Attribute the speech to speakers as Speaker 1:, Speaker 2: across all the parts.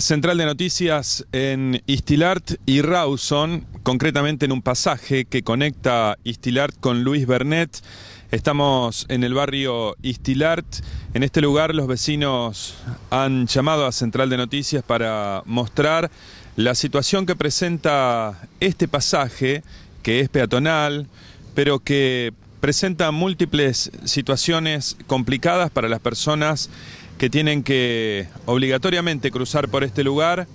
Speaker 1: central de noticias en Istilart y Rawson, concretamente en un pasaje que conecta Istilart con Luis Bernet. Estamos en el barrio Istilart. En este lugar los vecinos han llamado a Central de Noticias para mostrar la situación que presenta este pasaje, que es peatonal, pero que presenta múltiples situaciones complicadas para las personas que tienen que obligatoriamente cruzar por este lugar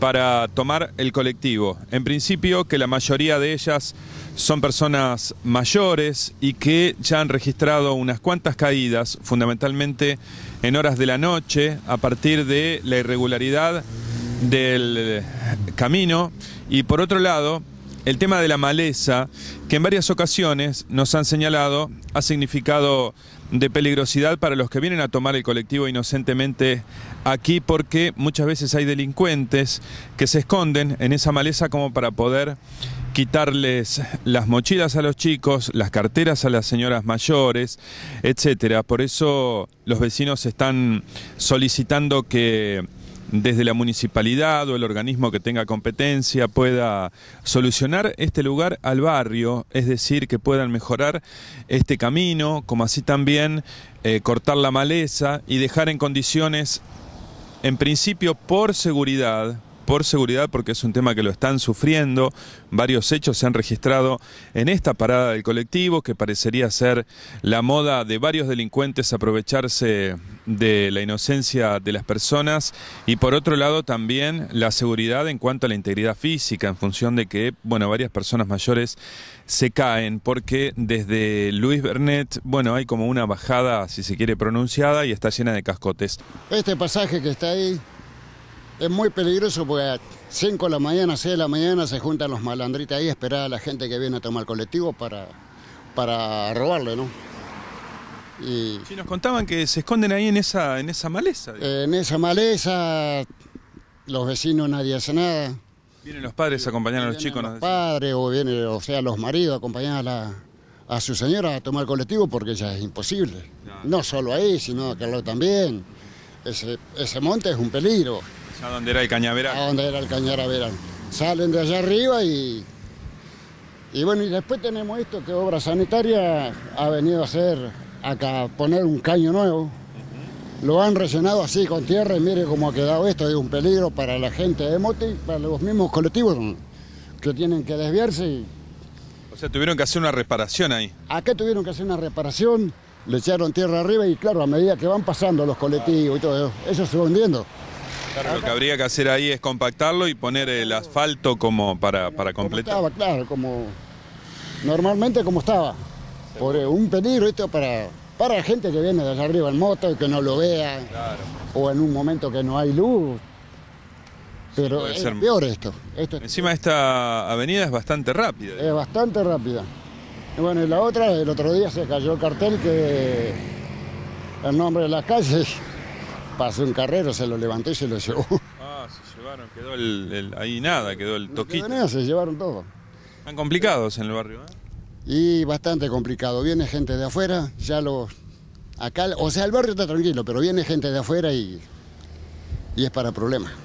Speaker 1: para tomar el colectivo. En principio que la mayoría de ellas son personas mayores y que ya han registrado unas cuantas caídas, fundamentalmente en horas de la noche, a partir de la irregularidad del camino. Y por otro lado, el tema de la maleza, que en varias ocasiones nos han señalado, ha significado de peligrosidad para los que vienen a tomar el colectivo inocentemente aquí, porque muchas veces hay delincuentes que se esconden en esa maleza como para poder quitarles las mochilas a los chicos, las carteras a las señoras mayores, etcétera. Por eso los vecinos están solicitando que desde la municipalidad o el organismo que tenga competencia pueda solucionar este lugar al barrio, es decir, que puedan mejorar este camino, como así también eh, cortar la maleza y dejar en condiciones, en principio por seguridad, por seguridad porque es un tema que lo están sufriendo. Varios hechos se han registrado en esta parada del colectivo que parecería ser la moda de varios delincuentes aprovecharse de la inocencia de las personas y por otro lado también la seguridad en cuanto a la integridad física en función de que, bueno, varias personas mayores se caen porque desde Luis Bernet, bueno, hay como una bajada, si se quiere, pronunciada y está llena de cascotes.
Speaker 2: Este pasaje que está ahí es muy peligroso porque a 5 de la mañana, 6 de la mañana se juntan los malandritas ahí a esperar a la gente que viene a tomar colectivo para, para robarle, ¿no? Y, sí, nos contaban que se esconden ahí en esa, en esa maleza. en esa maleza, los vecinos nadie hace nada.
Speaker 1: Vienen los padres a acompañar a los chicos. los
Speaker 2: padres, o vienen, o sea, los maridos a, la, a su señora a tomar colectivo porque ya es imposible. No, solo ahí, sino acá lo también. Ese, ese monte es un peligro. ¿A dónde era el cañavera? A dónde era el cañavera. Salen de allá arriba y. Y bueno, y después tenemos esto que Obra Sanitaria ha venido a hacer acá, poner un caño nuevo. Lo han rellenado así con tierra y mire cómo ha quedado esto. Es un peligro para la gente de Moti, para los mismos colectivos que tienen que desviarse.
Speaker 1: O sea, tuvieron que hacer una reparación ahí.
Speaker 2: a qué tuvieron que hacer una reparación, le echaron tierra arriba y claro, a medida que van pasando los colectivos y todo eso, ellos se van hundiendo
Speaker 1: lo que habría que hacer ahí es compactarlo y poner el asfalto como para, para completar.
Speaker 2: estaba, claro, como normalmente como estaba. Por eh, un peligro esto para, para la gente que viene desde arriba en moto y que no lo vea. O en un momento que no hay luz.
Speaker 1: Pero es peor esto. Encima esta avenida es bastante rápida. Es
Speaker 2: bastante rápida. bueno, y la otra, el otro día se cayó el cartel que el nombre de las calles pasó un carrero, se lo levantó y se lo llevó.
Speaker 1: Ah, se llevaron, quedó el, ahí nada, quedó el toquito.
Speaker 2: nada, se llevaron todo. Están complicados en el barrio, ¿eh? Y bastante complicado. Viene gente de afuera, ya lo... Acá, o sea, el barrio está tranquilo, pero viene gente de afuera y, y es para problemas.